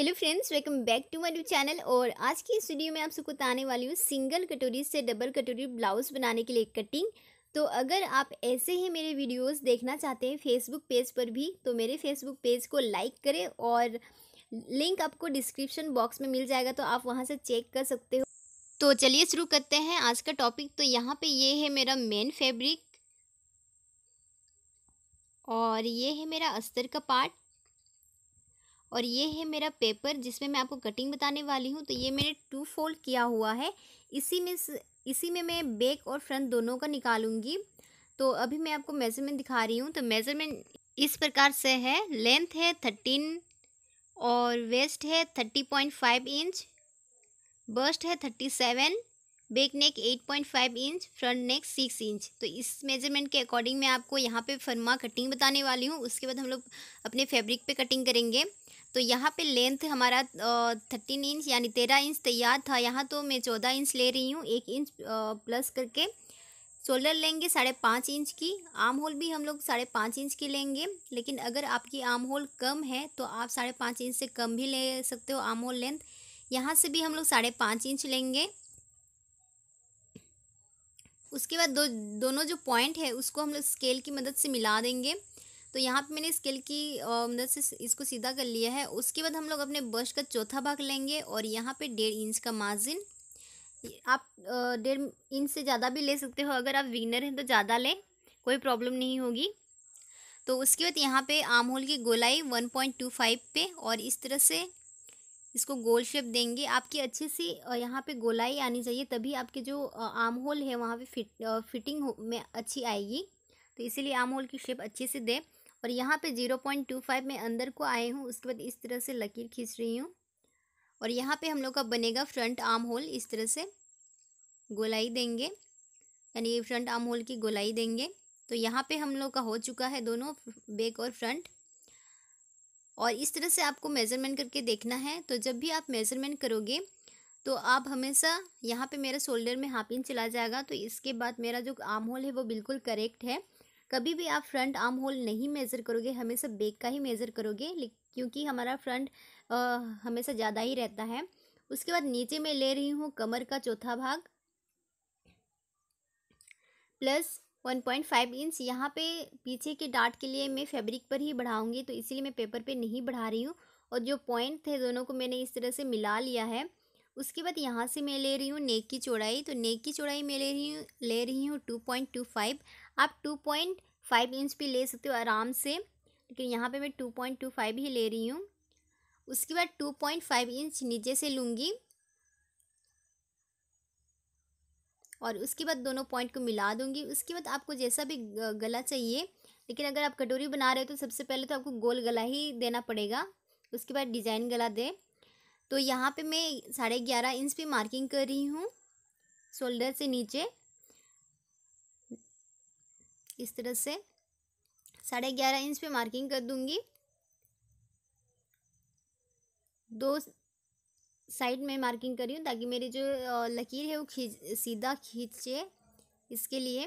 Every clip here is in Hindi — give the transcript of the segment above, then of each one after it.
hello friends welcome back to my channel और आज की इस वीडियो में आप सबको बताने वाली हूँ सिंगल कटोरी से डबल कटोरी ब्लाउज़ बनाने के लिए कटिंग तो अगर आप ऐसे ही मेरे वीडियोस देखना चाहते हैं फेसबुक पेज पर भी तो मेरे फेसबुक पेज को लाइक करें और लिंक आपको डिस्क्रिप्शन बॉक्स में मिल जाएगा तो आप वहाँ से चेक कर सकते हो तो चलिए शुरू करते हैं आज का टॉपिक तो यहाँ पर ये है मेरा मेन फेब्रिक और ये है मेरा अस्तर का पार्ट और ये है मेरा पेपर जिसमें मैं आपको कटिंग बताने वाली हूँ तो ये मैंने टू फोल्ड किया हुआ है इसी में इसी में मैं बैक और फ्रंट दोनों का निकालूंगी तो अभी मैं आपको मेज़रमेंट दिखा रही हूँ तो मेज़रमेंट इस प्रकार से है लेंथ है थर्टीन और वेस्ट है thirty point five inch bust है thirty seven back neck eight point five inch front neck six inch तो इस मेजरमेंट के अकॉर्डिंग मैं आपको यहाँ पे फर्मा कटिंग बताने वाली हूँ उसके बाद हम लोग अपने फैब्रिक पे कटिंग करेंगे तो यहाँ पे लेंथ हमारा थर्टीन इंच यानी तेरह इंच तैयार था यहाँ तो मैं चौदह इंच ले रही हूँ एक इंच प्लस करके शोल्डर लेंगे साढ़े पाँच इंच की आर्म होल भी हम लोग साढ़े पाँच इंच की लेंगे लेकिन अगर आपकी आर्म होल कम है तो आप साढ़े पाँच इंच से कम भी ले सकते हो आर्म होल लेंथ यहाँ से भी हम लोग साढ़े पाँच इंच लेंगे उसके बाद दो दोनों जो पॉइंट है उसको हम लोग स्केल की मदद से मिला देंगे तो यहाँ पे मैंने स्केल की मदद से इसको सीधा कर लिया है उसके बाद हम लोग अपने ब्रश का चौथा भाग लेंगे और यहाँ पे डेढ़ इंच का मार्जिन आप डेढ़ इंच से ज़्यादा भी ले सकते हो अगर आप विगनर हैं तो ज़्यादा लें कोई प्रॉब्लम नहीं होगी तो उसके बाद यहाँ पर आम होल की गोलाई वन पे और इस तरह से इसको गोल शेप देंगे आपकी अच्छे से यहाँ पे गोलाई आनी चाहिए तभी आपके जो आर्म होल है वहाँ पे फिट फिटिंग में अच्छी आएगी तो इसीलिए आर्म होल की शेप अच्छे से दें और यहाँ पे ज़ीरो पॉइंट टू फाइव में अंदर को आए हूँ उसके बाद इस तरह से लकीर खींच रही हूँ और यहाँ पे हम लोग का बनेगा फ्रंट आर्म होल इस तरह से गोलाई देंगे यानी फ्रंट आर्म होल की गोलाई देंगे तो यहाँ पे हम लोग का हो चुका है दोनों बैक और फ्रंट और इस तरह से आपको मेज़रमेंट करके देखना है तो जब भी आप मेज़रमेंट करोगे तो आप हमेशा यहाँ पे मेरा शोल्डर में हाफ इंच चला जाएगा तो इसके बाद मेरा जो आर्म होल है वो बिल्कुल करेक्ट है कभी भी आप फ्रंट आर्म होल नहीं मेज़र करोगे हमेशा बेक का ही मेज़र करोगे क्योंकि हमारा फ्रंट हमेशा ज़्यादा ही रहता है उसके बाद नीचे मैं ले रही हूँ कमर का चौथा भाग plus one point five inch यहाँ पे पीछे के डाट के लिए मैं फैब्रिक पर ही बढ़ाऊँगी तो इसीलिए मैं पेपर पे नहीं बढ़ा रही हूँ और जो पॉइंट थे दोनों को मैंने इस तरह से मिला लिया है उसके बाद यहाँ से मैं ले रही हूँ नेक की चौड़ाई तो नेक की चौड़ाई मैं ले रही हूँ ले रही हूँ टू पॉइंट टू फाइव आप टू पॉइंट फाइव इंच भी ले सकते हो आराम से लेकिन यहाँ पे मैं टू पॉइंट टू फाइव ही ले रही हूँ उसके बाद टू पॉइंट फाइव इंच नीचे से लूँगी और उसके बाद दोनों पॉइंट को मिला दूँगी उसके बाद आपको जैसा भी गला चाहिए लेकिन अगर आप कटोरी बना रहे हो तो सबसे पहले तो आपको गोल गला ही देना पड़ेगा उसके बाद डिज़ाइन गला दे तो यहाँ पे मैं साढ़े ग्यारह इंच पे मार्किंग कर रही हूँ शोल्डर से नीचे इस तरह से साढ़े ग्यारह इंच पे मार्किंग कर दूंगी दो साइड में मार्किंग करी हूँ ताकि मेरी जो लकीर है वो खींच सीधा खींचे इसके लिए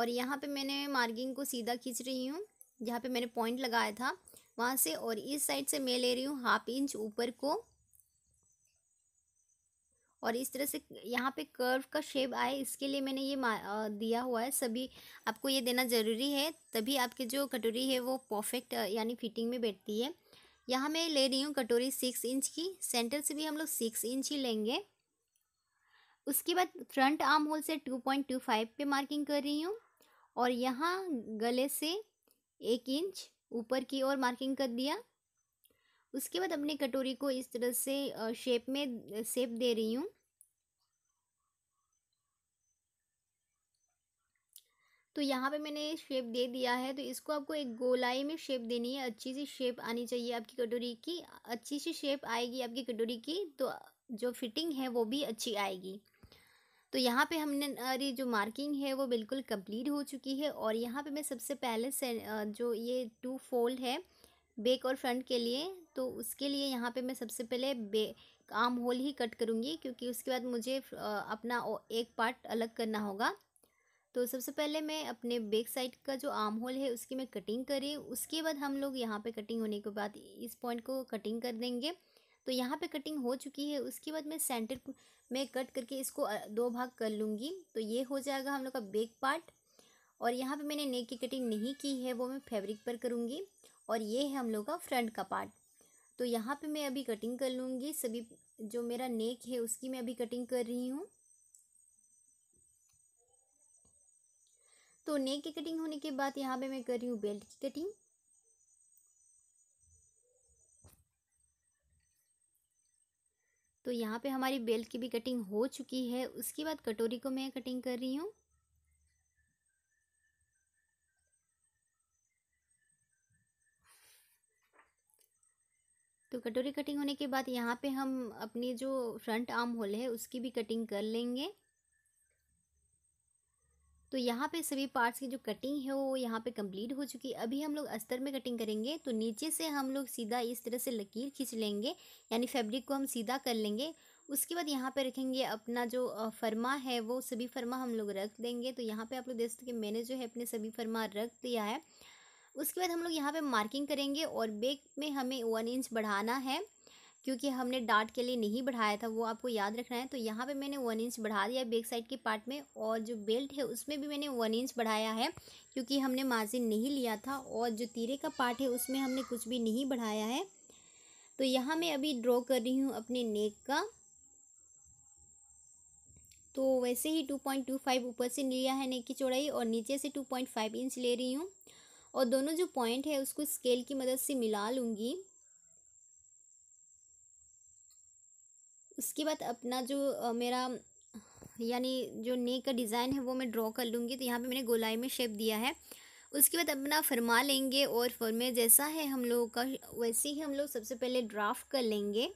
और यहाँ पे मैंने मार्किंग को सीधा खींच रही हूँ जहाँ पे मैंने पॉइंट लगाया था वहाँ से और इस साइड से मैं ले रही हूँ हाफ इंच ऊपर को और इस तरह से यहाँ पे कर्व का शेप आए इसके लिए मैंने ये दिया हुआ है सभी आपको ये देना ज़रूरी है तभी आपकी जो कटोरी है वो परफेक्ट यानी फिटिंग में बैठती है यहाँ मैं ले रही हूँ कटोरी सिक्स इंच की सेंटर से भी हम लोग सिक्स इंच ही लेंगे उसके बाद फ्रंट आर्म होल से टू पॉइंट टू फाइव पर मार्किंग कर रही हूँ और यहाँ गले से एक इंच ऊपर की ओर मार्किंग कर दिया उसके बाद अपने कटोरी को इस तरह से शेप में शेप दे रही हूँ तो यहाँ पे मैंने शेप दे दिया है तो इसको आपको एक गोलाई में शेप देनी है अच्छी सी शेप आनी चाहिए आपकी कटोरी की अच्छी सी शेप आएगी आपकी कटोरी की तो जो फिटिंग है वो भी अच्छी आएगी तो यहाँ पे हमने अरे जो मार्किंग है वो बिल्कुल कंप्लीट हो चुकी है और यहाँ पे मैं सबसे पहले से जो ये टू फोल्ड है बेक और फ्रंट के लिए तो उसके लिए यहाँ पे मैं सबसे पहले बे आम होल ही कट करूँगी क्योंकि उसके बाद मुझे अपना एक पार्ट अलग करना होगा तो सबसे पहले मैं अपने बेक साइड का जो आम होल है उसकी मैं कटिंग करी उसके बाद हम लोग यहाँ पे कटिंग होने के बाद इस पॉइंट को कटिंग कर देंगे तो यहाँ पे कटिंग हो चुकी है उसके बाद मैं सेंटर में कट करके इसको दो भाग कर लूँगी तो ये हो जाएगा हम लोग का बेक पार्ट और यहाँ पे मैंने नेक की कटिंग नहीं की है वो मैं फैब्रिक पर करूँगी और ये है हम लोग का फ्रंट का पार्ट तो यहाँ पे मैं अभी कटिंग कर लूँगी सभी जो मेरा नेक है उसकी मैं अभी कटिंग कर रही हूँ तो नेक की कटिंग होने के बाद यहाँ पे मैं कर रही हूँ बेल्ट की कटिंग तो यहाँ पे हमारी बेल्ट की भी कटिंग हो चुकी है उसके बाद कटोरी को मैं कटिंग कर रही हूँ तो कटोरी कटिंग होने के बाद यहाँ पे हम अपनी जो फ्रंट आर्म होल है उसकी भी कटिंग कर लेंगे तो यहाँ पे सभी पार्ट्स की जो कटिंग है वो यहाँ पे कंप्लीट हो चुकी है अभी हम लोग अस्तर में कटिंग करेंगे तो नीचे से हम लोग सीधा इस तरह से लकीर खींच लेंगे यानी फैब्रिक को हम सीधा कर लेंगे उसके बाद यहाँ पे रखेंगे अपना जो फरमा है वो सभी फरमा हम लोग रख देंगे तो यहाँ पे आप लोग देख सकते हैं मैंने जो है अपने सभी फरमा रख दिया है उसके बाद हम लोग यहाँ पे मार्किंग करेंगे और बेक में हमें वन इंच बढ़ाना है क्योंकि हमने डार्ट के लिए नहीं बढ़ाया था वो आपको याद रखना है तो यहाँ पे मैंने वन इंच बढ़ा दिया बेक साइड के पार्ट में और जो बेल्ट है उसमें भी मैंने वन इंच बढ़ाया है क्योंकि हमने मार्जिन नहीं लिया था और जो तीरे का पार्ट है उसमें हमने कुछ भी नहीं बढ़ाया है तो यहाँ मैं अभी ड्रॉ कर रही हूँ अपने नेक का तो वैसे ही टू पॉइंट टू फाइव ऊपर से लिया है नेक की चौड़ाई और नीचे से टू पॉइंट फाइव इंच ले रही हूँ और दोनों जो पॉइंट है उसको स्केल की मदद से मिला लूँगी उसके बाद अपना जो आ, मेरा यानी जो नेक का डिज़ाइन है वो मैं ड्रॉ कर लूँगी तो यहाँ पे मैंने गोलाई में शेप दिया है उसके बाद अपना फरमा लेंगे और फरमे जैसा है हम लोगों का वैसे ही हम लोग सबसे पहले ड्राफ्ट कर लेंगे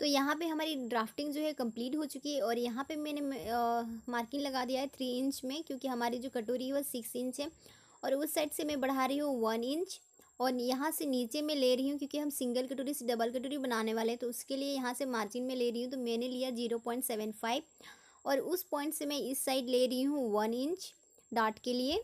तो यहाँ पे हमारी ड्राफ्टिंग जो है कंप्लीट हो चुकी है और यहाँ पे मैंने मार्किंग लगा दिया है थ्री इंच में क्योंकि हमारी जो कटोरी है वो सिक्स इंच है और उस साइड से मैं बढ़ा रही हूँ वन इंच और यहाँ से नीचे मैं ले रही हूँ क्योंकि हम सिंगल कटोरी से डबल कटोरी बनाने वाले हैं तो उसके लिए यहाँ से मार्जिन में ले रही हूँ तो मैंने लिया जीरो पॉइंट सेवन फाइव और उस पॉइंट से मैं इस साइड ले रही हूँ वन इंच डाट के लिए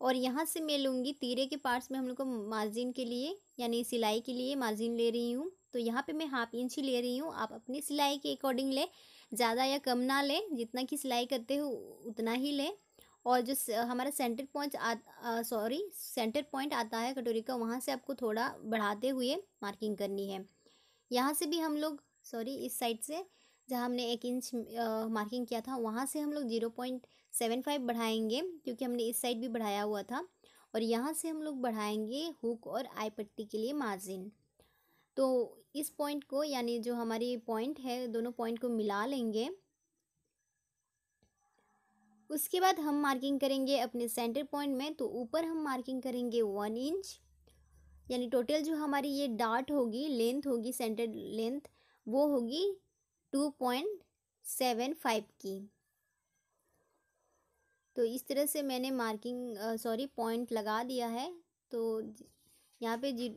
और यहाँ से मैं लूँगी तीरे के पार्ट्स में हम लोग को मार्जिन के लिए यानी सिलाई के लिए मार्जिन ले रही हूँ तो यहाँ पे मैं हाफ इंच ही ले रही हूँ आप अपनी सिलाई के अकॉर्डिंग लें ज़्यादा या कम ना लें जितना की सिलाई करते हो उतना ही लें और जो हमारा centre point sorry centre point आता है कटोरी का वहाँ से आपको थोड़ा बढ़ाते हुए मार्किंग करनी है यहाँ से भी हम लोग सॉरी इस साइड से जहाँ हमने एक इंच मार्किंग किया था वहाँ से हम लोग ज़ीरो पॉइंट सेवन फाइव बढ़ाएंगे क्योंकि हमने इस साइड भी बढ़ाया हुआ था और यहाँ से हम लोग बढ़ाएंगे हुक और आई पट्टी के लिए मार्जिन तो इस पॉइंट को यानी जो हमारी पॉइंट है दोनों पॉइंट को मिला लेंगे उसके बाद हम मार्किंग करेंगे अपने सेंटर पॉइंट में तो ऊपर हम मार्किंग करेंगे वन इंच यानी टोटल जो हमारी ये डार्ट होगी लेंथ होगी सेंटर लेंथ वो होगी टू पॉइंट सेवन फाइव की तो इस तरह से मैंने मार्किंग सॉरी पॉइंट लगा दिया है तो यहाँ पे जी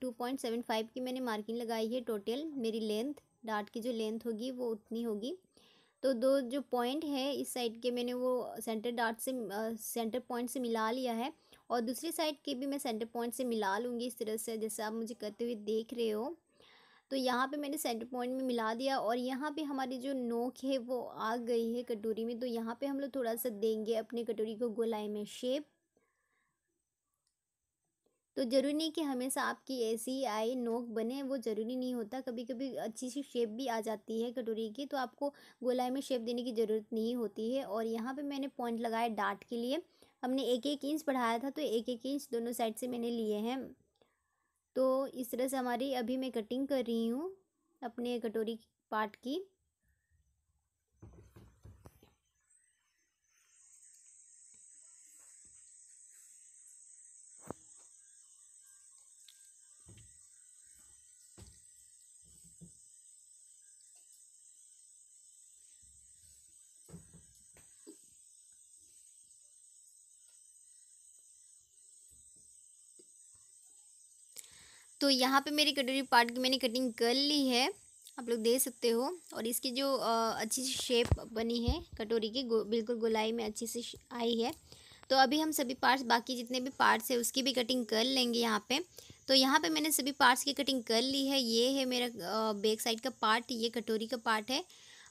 टू पॉइंट सेवन फाइव की मैंने मार्किंग लगाई है टोटल मेरी लेंथ डाट की जो लेंथ होगी वो उतनी होगी तो दो जो पॉइंट है इस साइड के मैंने वो सेंटर डाट से सेंटर पॉइंट से मिला लिया है और दूसरी साइड के भी मैं सेंटर पॉइंट से मिला लूँगी इस तरह से जैसे आप मुझे करते हुए देख रहे हो तो यहाँ पे मैंने सेंटर पॉइंट में मिला दिया और यहाँ पे हमारी जो नोक है वो आ गई है कटोरी में तो यहाँ पे हम लोग थोड़ा सा देंगे अपने कटोरी को गोलाई में शेप तो ज़रूरी नहीं कि हमेशा आपकी ऐसी आई नोक बने वो ज़रूरी नहीं होता कभी कभी अच्छी सी शेप भी आ जाती है कटोरी की तो आपको गोलाई में शेप देने की ज़रूरत नहीं होती है और यहाँ पे मैंने पॉइंट लगाया डार्ट के लिए हमने एक एक इंच बढ़ाया था तो एक एक इंच दोनों साइड से मैंने लिए हैं इस तरह से हमारी अभी मैं कटिंग कर रही हूँ अपने कटोरी पार्ट की तो यहाँ पे मेरी कटोरी पार्ट की मैंने कटिंग कर ली है आप लोग दे सकते हो और इसकी जो अच्छी सी शेप बनी है कटोरी की बिल्कुल गोलाई में अच्छी सी आई है तो अभी हम सभी पार्ट्स बाकी जितने भी पार्ट्स हैं उसकी भी कटिंग कर लेंगे यहाँ पे तो यहाँ पे मैंने सभी पार्ट्स की कटिंग कर ली है ये है मेरा बैक साइड का पार्ट ये कटोरी का पार्ट है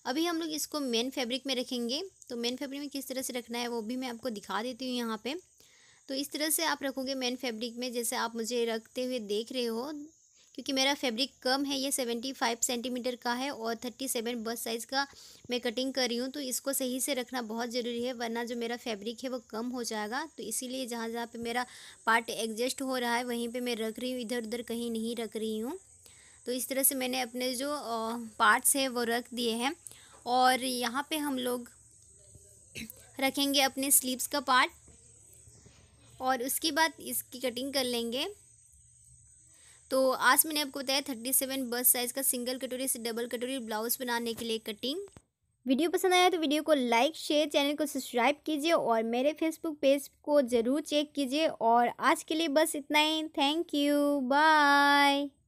अभी हम लोग इसको मेन फैब्रिक में रखेंगे तो मेन फैब्रिक में किस तरह से रखना है वो भी मैं आपको दिखा देती हूँ यहाँ पे तो इस तरह से आप रखोगे मेन फैब्रिक में जैसे आप मुझे रखते हुए देख रहे हो क्योंकि मेरा फैब्रिक कम है ये सेवेंटी फाइव सेंटीमीटर का है और थर्टी सेवन बस साइज़ का मैं कटिंग कर रही हूँ तो इसको सही से रखना बहुत ज़रूरी है वरना जो मेरा फैब्रिक है वो कम हो जाएगा तो इसीलिए जहाँ जहाँ पे मेरा पार्ट एडजस्ट हो रहा है वहीं पे मैं रख रही हूँ इधर उधर कहीं नहीं रख रही हूँ तो इस तरह से मैंने अपने जो पार्ट्स हैं वो रख दिए हैं और यहाँ पर हम लोग रखेंगे अपने स्लीवस का पार्ट और उसके बाद इसकी कटिंग कर लेंगे तो आज मैंने आपको बताया थर्टी सेवन बस साइज़ का सिंगल कटोरी से डबल कटोरी ब्लाउज़ बनाने के लिए कटिंग वीडियो पसंद आया तो वीडियो को लाइक शेयर चैनल को सब्सक्राइब कीजिए और मेरे फेसबुक पेज को ज़रूर चेक कीजिए और आज के लिए बस इतना ही थैंक यू बाय